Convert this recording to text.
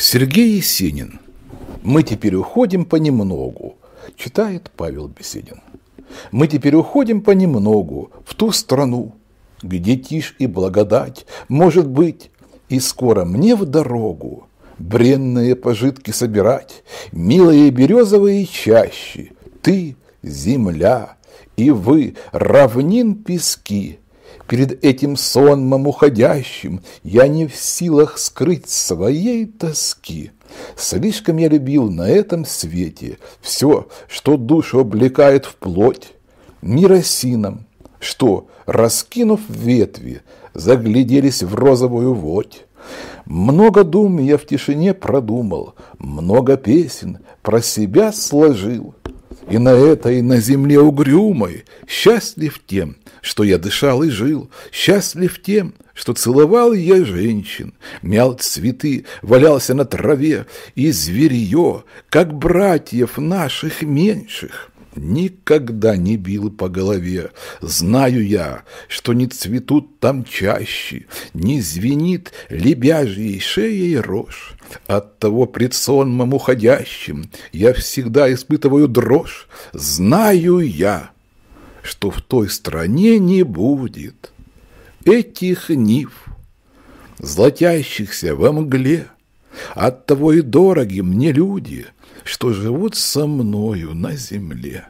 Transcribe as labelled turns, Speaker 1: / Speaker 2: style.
Speaker 1: Сергей Есенин. Мы теперь уходим понемногу, читает Павел Беседин. Мы теперь уходим понемногу в ту страну, где тишь и благодать, может быть, и скоро мне в дорогу бренные пожитки собирать, милые березовые чащи, ты, земля, и вы, равнин пески, Перед этим сонмом уходящим я не в силах скрыть своей тоски. Слишком я любил на этом свете все, что душу облекает в плоть, миросином, что, раскинув ветви, загляделись в розовую водь. Много дум я в тишине продумал, много песен про себя сложил, и на этой, на земле угрюмой, счастлив тем, что я дышал и жил, счастлив тем, что целовал я женщин, мял цветы, валялся на траве и зверье, как братьев наших меньших никогда не била по голове. Знаю я, что не цветут там чаще, не звенит лебяжьей шеей рожь. От того пред сонмом уходящим я всегда испытываю дрожь. Знаю я, что в той стране не будет этих нив, златящихся во мгле, Оттого и дороги мне люди, что живут со мною на земле».